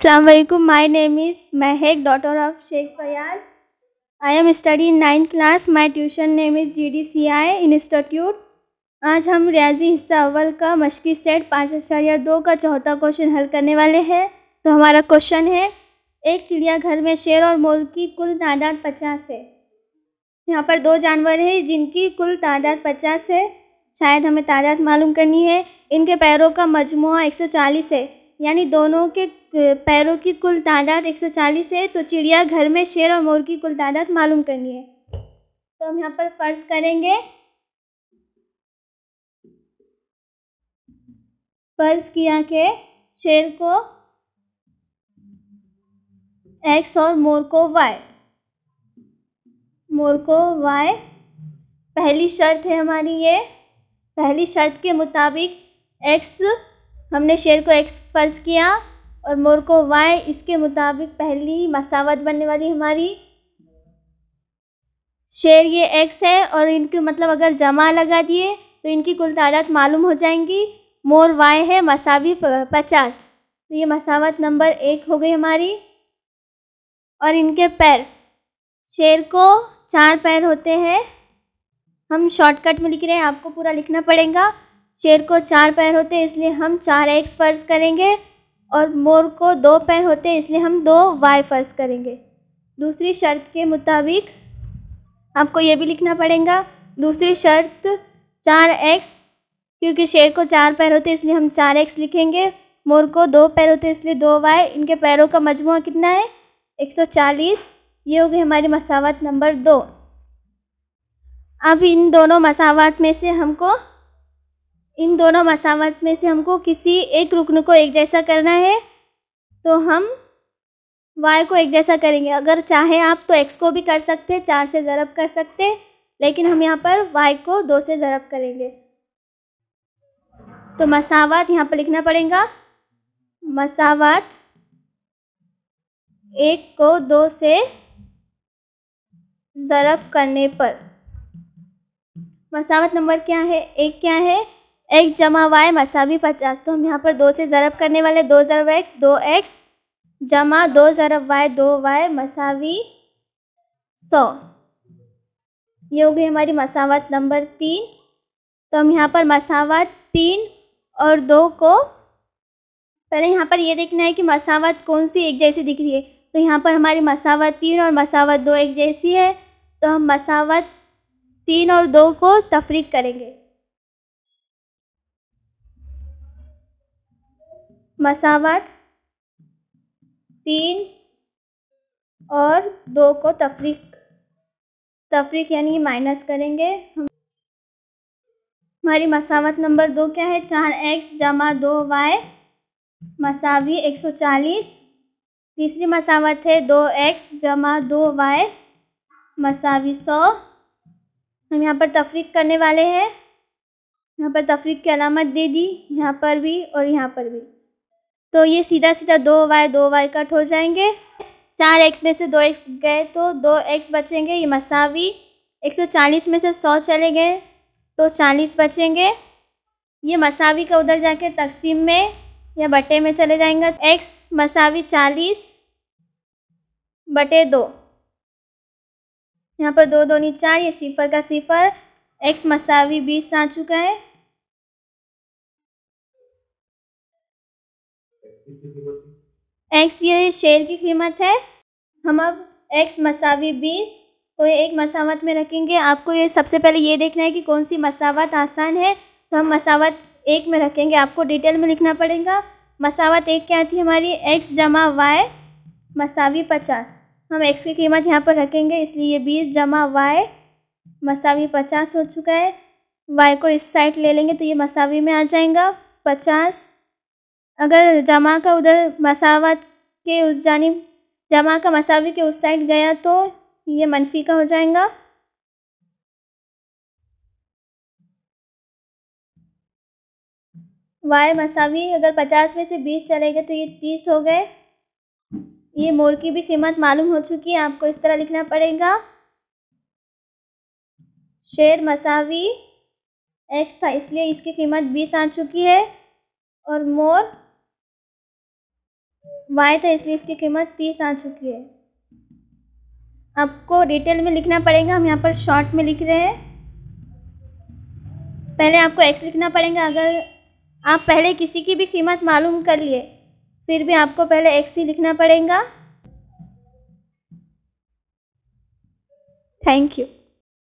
Assalamualaikum. My name is Sheikh daughter of Sheikh Fayaz. I am studying ninth class. My tuition name is GDCI Institute. आज हम रियाजी हिस्सा अव्वल का मशकी set पाँच अशारिया दो का चौथा क्वेश्चन हल करने वाले हैं तो हमारा क्वेश्चन है एक चिड़ियाघर में शेर और मोर की कुल तादाद पचास है यहाँ पर दो जानवर हैं जिनकी कुल तादाद पचास है शायद हमें तादाद मालूम करनी है इनके पैरों का मजमू चालीस है यानी दोनों के पैरों की कुल तादाद 140 है तो चिड़िया घर में शेर और मोर की कुल तादाद मालूम करनी है तो हम यहाँ पर फर्ज करेंगे फर्ज किया के शेर को एक्स और मोर को वाई मोर को वाई पहली शर्त है हमारी ये पहली शर्त के मुताबिक एक्स हमने शेर को एक्स फर्ज किया और मोर को वाई इसके मुताबिक पहली मसावत बनने वाली हमारी शेर ये एक्स है और इनके मतलब अगर जमा लगा दिए तो इनकी कुल तादाद मालूम हो जाएंगी मोर वाई है मसावी पचास तो ये मसावत नंबर एक हो गई हमारी और इनके पैर शेर को चार पैर होते हैं हम शॉर्टकट में लिख रहे हैं आपको पूरा लिखना पड़ेगा शेर को चार पैर होते हैं इसलिए हम चार एक्स फर्ज करेंगे और मोर को दो पैर होते हैं इसलिए हम दो वाई फर्ज करेंगे दूसरी शर्त के मुताबिक आपको ये भी लिखना पड़ेगा दूसरी शर्त चार एक्स क्योंकि शेर को चार पैर होते इसलिए हम चार एक्स लिखेंगे मोर को दो पैर होते इसलिए दो वाई इनके पैरों का मजमू कितना है एक सौ चालीस ये हो गई हमारी मसावत नंबर दो अब इन दोनों मसावत में से हमको इन दोनों मसावत में से हमको किसी एक रुकन को एक जैसा करना है तो हम वाई को एक जैसा करेंगे अगर चाहे आप तो एक्स को भी कर सकते चार से ज़रब कर सकते लेकिन हम यहाँ पर वाई को दो से ज़रब करेंगे तो मसावत यहाँ पर लिखना पड़ेगा मसावत एक को दो से ज़रब करने पर मसावत नंबर क्या है एक क्या है एक्स जमा वाई मसावी पचास तो हम यहाँ पर दो से ज़रब करने वाले दो ज़रब एक्स दो एक्स जमा दो ज़रब वाई दो वाई मसावी सौ ये हो गई हमारी मसावत नंबर तीन तो हम यहाँ पर मसावत तीन और दो को पहले यहाँ पर ये देखना है कि मसावत कौन सी एक जैसी दिख रही है तो यहाँ पर हमारी मसावत तीन और मसावत दो एक जैसी है तो हम मसावत तीन और दो को तफरीक करेंगे मसावट तीन और दो को तफरीक तफरीक यानी माइनस करेंगे हमारी मसावत नंबर दो क्या है चार एक्स जमा दो वाई मसावी एक सौ चालीस तीसरी मसावत है दो एक्स जमा दो वाई मसावी सौ हम यहाँ पर तफरीक करने वाले हैं यहाँ पर तफरीक की अलामत दे दी यहाँ पर भी और यहाँ पर भी तो ये सीधा सीधा दो वाई दो वाई कट हो जाएंगे चार एक्स में से दो एक्स गए तो दो एक्स बचेंगे ये मसावी एक सौ चालीस में से सौ चले गए तो चालीस बचेंगे ये मसावी का उधर जाके तकसीम में या बटे में चले जाएंगे एक्स मसावी चालीस बटे दो यहाँ पर दो दो नहीं चार ये सिफर का सिफर एक्स मसावी बीस आ चुका है एक्स ये शेयर की कीमत है हम अब एक्स मसावी बीस को एक मसावत में रखेंगे आपको ये सबसे पहले ये देखना है कि कौन सी मसावत आसान है तो हम मसावत एक में रखेंगे आपको डिटेल में लिखना पड़ेगा मसावत एक क्या थी हमारी एक्स जमा वाई मसावी पचास हम एक्स की कीमत यहाँ पर रखेंगे इसलिए ये बीस जमा वाई मसावी पचास हो चुका है वाई को इस साइड ले लेंगे तो ये मसावी में आ जाएगा पचास अगर जमा का उधर मसावत के उस जानब जमा का मसावी के उस साइड गया तो ये मनफी का हो जाएगा वाई मसावी अगर पचास में से बीस चलेगा तो ये तीस हो गए ये मोर की भी कीमत मालूम हो चुकी है आपको इस तरह लिखना पड़ेगा शेर मसावी एक्स था इसलिए इसकी कीमत बीस आ चुकी है और मोर वाई था तो इसलिए इसकी कीमत तीस आ चुकी है आपको डिटेल में लिखना पड़ेगा हम यहाँ पर शॉर्ट में लिख रहे हैं पहले आपको एक्स लिखना पड़ेगा अगर आप पहले किसी की भी कीमत मालूम कर लिए फिर भी आपको पहले एक्स ही लिखना पड़ेगा थैंक यू